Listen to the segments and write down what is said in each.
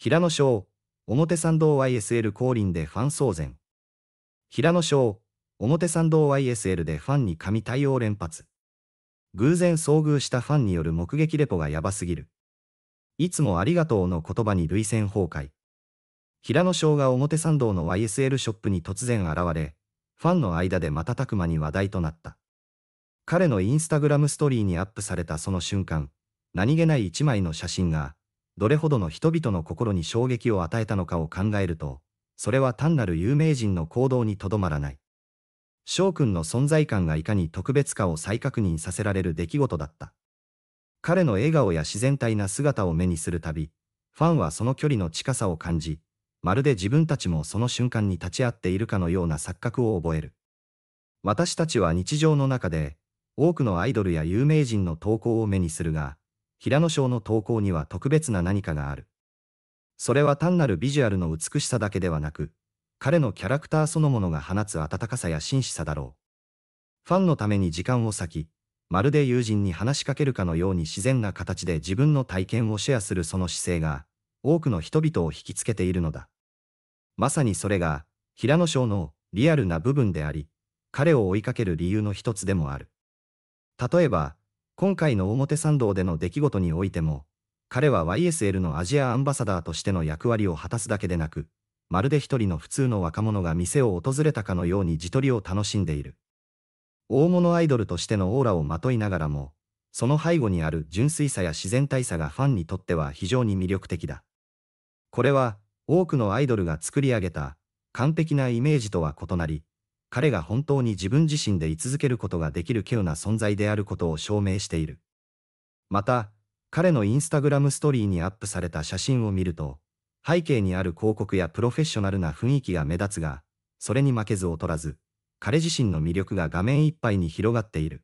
平野翔、表参道 YSL 降臨でファン騒然。平野翔、表参道 YSL でファンに神対応連発。偶然遭遇したファンによる目撃レポがヤバすぎる。いつもありがとうの言葉に涙腺崩壊。平野翔が表参道の YSL ショップに突然現れ、ファンの間で瞬く間に話題となった。彼のインスタグラムストーリーにアップされたその瞬間、何気ない一枚の写真が、どれほどの人々の心に衝撃を与えたのかを考えると、それは単なる有名人の行動にとどまらない。翔くんの存在感がいかに特別かを再確認させられる出来事だった。彼の笑顔や自然体な姿を目にするたび、ファンはその距離の近さを感じ、まるで自分たちもその瞬間に立ち会っているかのような錯覚を覚える。私たちは日常の中で、多くのアイドルや有名人の投稿を目にするが、平野翔の投稿には特別な何かがある。それは単なるビジュアルの美しさだけではなく、彼のキャラクターそのものが放つ温かさや真摯さだろう。ファンのために時間を割き、まるで友人に話しかけるかのように自然な形で自分の体験をシェアするその姿勢が、多くの人々を引きつけているのだ。まさにそれが、平野翔のリアルな部分であり、彼を追いかける理由の一つでもある。例えば、今回の表参道での出来事においても、彼は YSL のアジアアンバサダーとしての役割を果たすだけでなく、まるで一人の普通の若者が店を訪れたかのように自撮りを楽しんでいる。大物アイドルとしてのオーラをまといながらも、その背後にある純粋さや自然体さがファンにとっては非常に魅力的だ。これは、多くのアイドルが作り上げた、完璧なイメージとは異なり、彼が本当に自分自身で居続けることができる稀有な存在であることを証明している。また、彼のインスタグラムストーリーにアップされた写真を見ると、背景にある広告やプロフェッショナルな雰囲気が目立つが、それに負けず劣らず、彼自身の魅力が画面いっぱいに広がっている。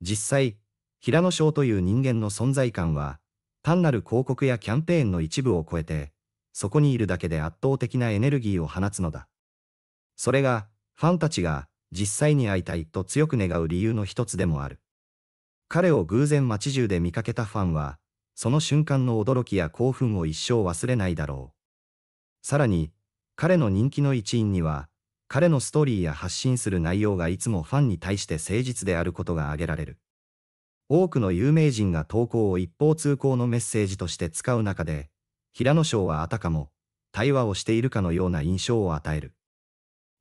実際、平野翔という人間の存在感は、単なる広告やキャンペーンの一部を超えて、そこにいるだけで圧倒的なエネルギーを放つのだ。それが、ファンたちが実際に会いたいと強く願う理由の一つでもある。彼を偶然街中で見かけたファンは、その瞬間の驚きや興奮を一生忘れないだろう。さらに、彼の人気の一因には、彼のストーリーや発信する内容がいつもファンに対して誠実であることが挙げられる。多くの有名人が投稿を一方通行のメッセージとして使う中で、平野翔はあたかも、対話をしているかのような印象を与える。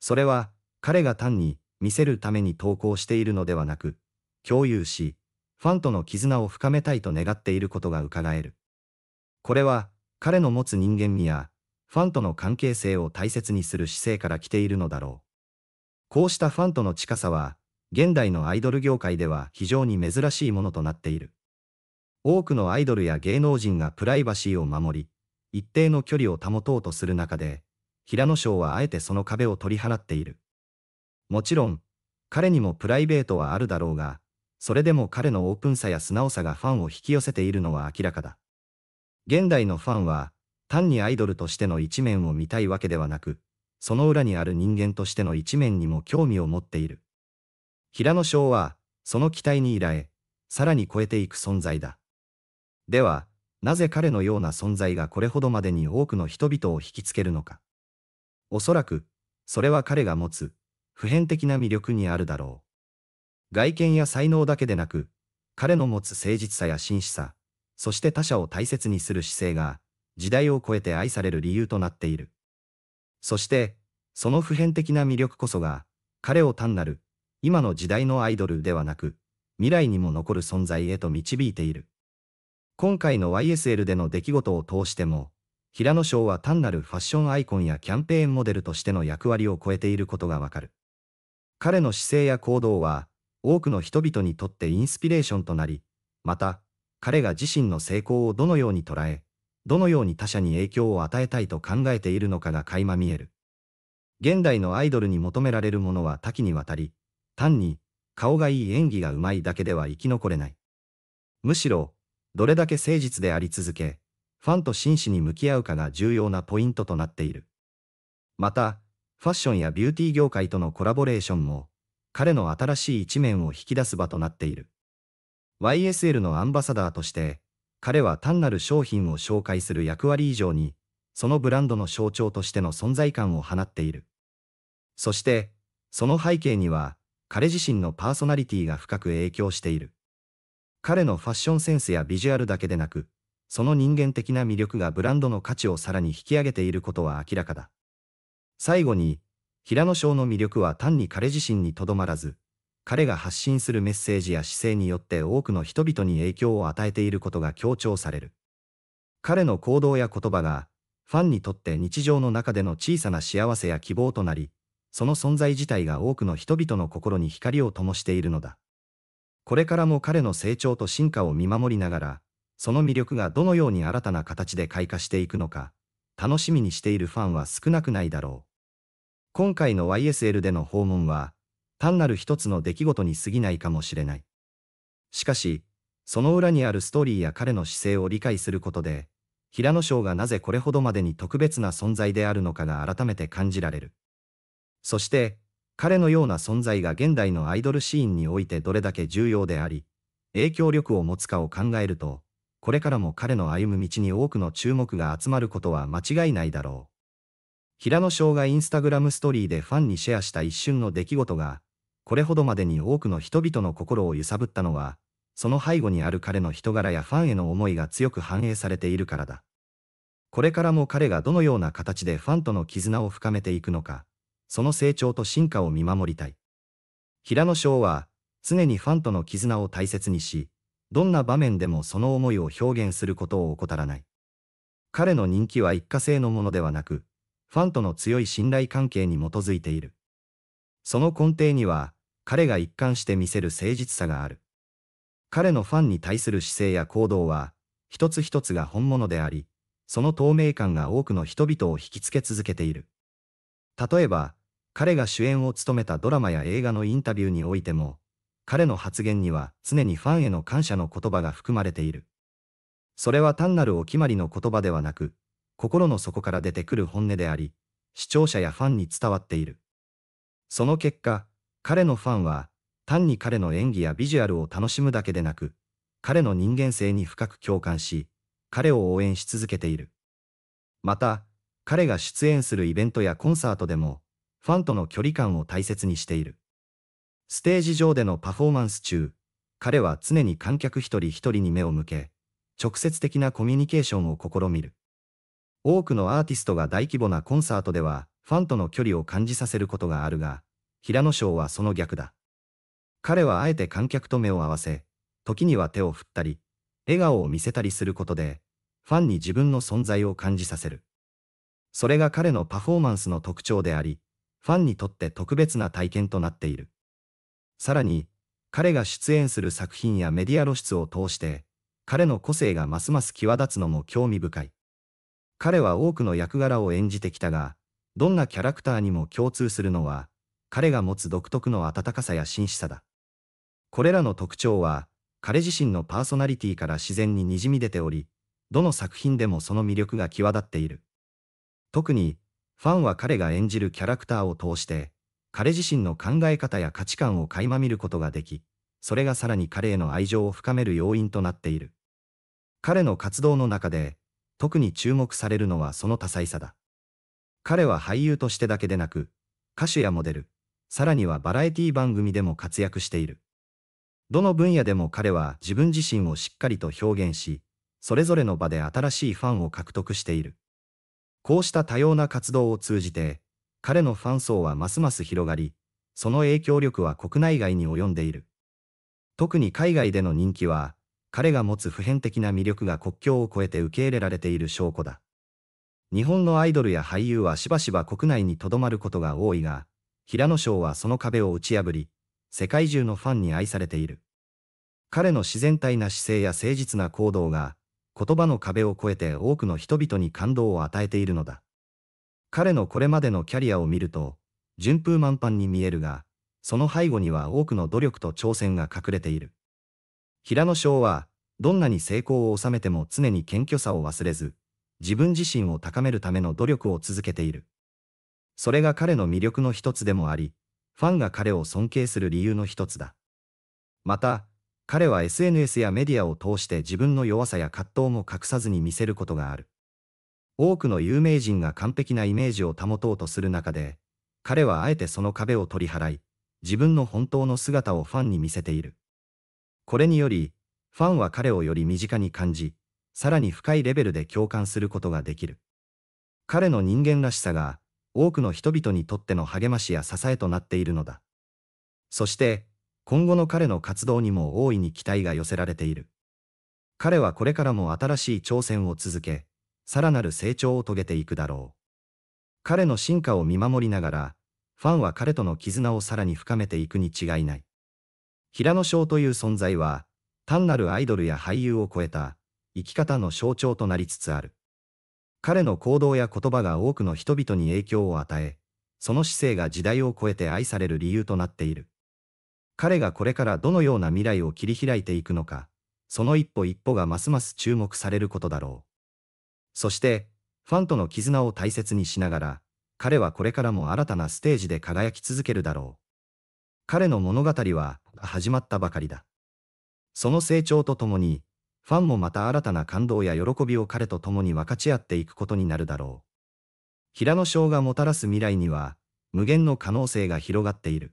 それは、彼が単に見せるために投稿しているのではなく、共有し、ファンとの絆を深めたいと願っていることが伺える。これは、彼の持つ人間味や、ファンとの関係性を大切にする姿勢から来ているのだろう。こうしたファンとの近さは、現代のアイドル業界では非常に珍しいものとなっている。多くのアイドルや芸能人がプライバシーを守り、一定の距離を保とうとする中で、平野賞はあえてその壁を取り払っている。もちろん、彼にもプライベートはあるだろうが、それでも彼のオープンさや素直さがファンを引き寄せているのは明らかだ。現代のファンは、単にアイドルとしての一面を見たいわけではなく、その裏にある人間としての一面にも興味を持っている。平野翔は、その期待に依頼、さらに超えていく存在だ。では、なぜ彼のような存在がこれほどまでに多くの人々を引きつけるのか。おそらく、それは彼が持つ、普遍的な魅力にあるだろう。外見や才能だけでなく、彼の持つ誠実さや真摯さ、そして他者を大切にする姿勢が、時代を超えて愛される理由となっている。そして、その普遍的な魅力こそが、彼を単なる、今の時代のアイドルではなく、未来にも残る存在へと導いている。今回の YSL での出来事を通しても、平野翔は単なるファッションアイコンやキャンペーンモデルとしての役割を超えていることがわかる。彼の姿勢や行動は、多くの人々にとってインスピレーションとなり、また、彼が自身の成功をどのように捉え、どのように他者に影響を与えたいと考えているのかが垣間見える。現代のアイドルに求められるものは多岐にわたり、単に、顔がいい演技がうまいだけでは生き残れない。むしろ、どれだけ誠実であり続け、ファンと真摯に向き合うかが重要なポイントとなっている。また、ファッションやビューティー業界とのコラボレーションも、彼の新しい一面を引き出す場となっている。YSL のアンバサダーとして、彼は単なる商品を紹介する役割以上に、そのブランドの象徴としての存在感を放っている。そして、その背景には、彼自身のパーソナリティが深く影響している。彼のファッションセンスやビジュアルだけでなく、その人間的な魅力がブランドの価値をさらに引き上げていることは明らかだ。最後に、平野翔の魅力は単に彼自身にとどまらず、彼が発信するメッセージや姿勢によって多くの人々に影響を与えていることが強調される。彼の行動や言葉が、ファンにとって日常の中での小さな幸せや希望となり、その存在自体が多くの人々の心に光を灯しているのだ。これからも彼の成長と進化を見守りながら、その魅力がどのように新たな形で開花していくのか、楽しみにしているファンは少なくないだろう。今回の YSL での訪問は、単なる一つの出来事に過ぎないかもしれない。しかし、その裏にあるストーリーや彼の姿勢を理解することで、平野翔がなぜこれほどまでに特別な存在であるのかが改めて感じられる。そして、彼のような存在が現代のアイドルシーンにおいてどれだけ重要であり、影響力を持つかを考えると、これからも彼の歩む道に多くの注目が集まることは間違いないだろう。平野翔がインスタグラムストーリーでファンにシェアした一瞬の出来事が、これほどまでに多くの人々の心を揺さぶったのは、その背後にある彼の人柄やファンへの思いが強く反映されているからだ。これからも彼がどのような形でファンとの絆を深めていくのか、その成長と進化を見守りたい。平野翔は、常にファンとの絆を大切にし、どんな場面でもその思いを表現することを怠らない。彼の人気は一過性のものではなく、ファンとの強い信頼関係に基づいている。その根底には、彼が一貫して見せる誠実さがある。彼のファンに対する姿勢や行動は、一つ一つが本物であり、その透明感が多くの人々を引きつけ続けている。例えば、彼が主演を務めたドラマや映画のインタビューにおいても、彼の発言には常にファンへの感謝の言葉が含まれている。それは単なるお決まりの言葉ではなく、心の底から出てくる本音であり、視聴者やファンに伝わっている。その結果、彼のファンは、単に彼の演技やビジュアルを楽しむだけでなく、彼の人間性に深く共感し、彼を応援し続けている。また、彼が出演するイベントやコンサートでも、ファンとの距離感を大切にしている。ステージ上でのパフォーマンス中、彼は常に観客一人一人に目を向け、直接的なコミュニケーションを試みる。多くのアーティストが大規模なコンサートでは、ファンとの距離を感じさせることがあるが、平野翔はその逆だ。彼はあえて観客と目を合わせ、時には手を振ったり、笑顔を見せたりすることで、ファンに自分の存在を感じさせる。それが彼のパフォーマンスの特徴であり、ファンにとって特別な体験となっている。さらに、彼が出演する作品やメディア露出を通して、彼の個性がますます際立つのも興味深い。彼は多くの役柄を演じてきたが、どんなキャラクターにも共通するのは、彼が持つ独特の温かさや真摯さだ。これらの特徴は、彼自身のパーソナリティから自然ににじみ出ており、どの作品でもその魅力が際立っている。特に、ファンは彼が演じるキャラクターを通して、彼自身の考え方や価値観を垣間見ることができ、それがさらに彼への愛情を深める要因となっている。彼の活動の中で、特に注目されるのはその多彩さだ。彼は俳優としてだけでなく、歌手やモデル、さらにはバラエティ番組でも活躍している。どの分野でも彼は自分自身をしっかりと表現し、それぞれの場で新しいファンを獲得している。こうした多様な活動を通じて、彼のファン層はますます広がり、その影響力は国内外に及んでいる。特に海外での人気は、彼が持つ普遍的な魅力が国境を越えて受け入れられている証拠だ。日本のアイドルや俳優はしばしば国内にとどまることが多いが、平野翔はその壁を打ち破り、世界中のファンに愛されている。彼の自然体な姿勢や誠実な行動が、言葉の壁を越えて多くの人々に感動を与えているのだ。彼のこれまでのキャリアを見ると、順風満帆に見えるが、その背後には多くの努力と挑戦が隠れている。平野翔は、どんなに成功を収めても常に謙虚さを忘れず、自分自身を高めるための努力を続けている。それが彼の魅力の一つでもあり、ファンが彼を尊敬する理由の一つだ。また、彼は SNS やメディアを通して自分の弱さや葛藤も隠さずに見せることがある。多くの有名人が完璧なイメージを保とうとする中で、彼はあえてその壁を取り払い、自分の本当の姿をファンに見せている。これにより、ファンは彼をより身近に感じ、さらに深いレベルで共感することができる。彼の人間らしさが、多くの人々にとっての励ましや支えとなっているのだ。そして、今後の彼の活動にも大いに期待が寄せられている。彼はこれからも新しい挑戦を続け、さらなる成長を遂げていくだろう。彼の進化を見守りながら、ファンは彼との絆をさらに深めていくに違いない。平野翔という存在は、単なるアイドルや俳優を超えた、生き方の象徴となりつつある。彼の行動や言葉が多くの人々に影響を与え、その姿勢が時代を超えて愛される理由となっている。彼がこれからどのような未来を切り開いていくのか、その一歩一歩がますます注目されることだろう。そして、ファンとの絆を大切にしながら、彼はこれからも新たなステージで輝き続けるだろう。彼の物語は、が始まったばかりだ。その成長とともに、ファンもまた新たな感動や喜びを彼と共に分かち合っていくことになるだろう。平野翔がもたらす未来には、無限の可能性が広がっている。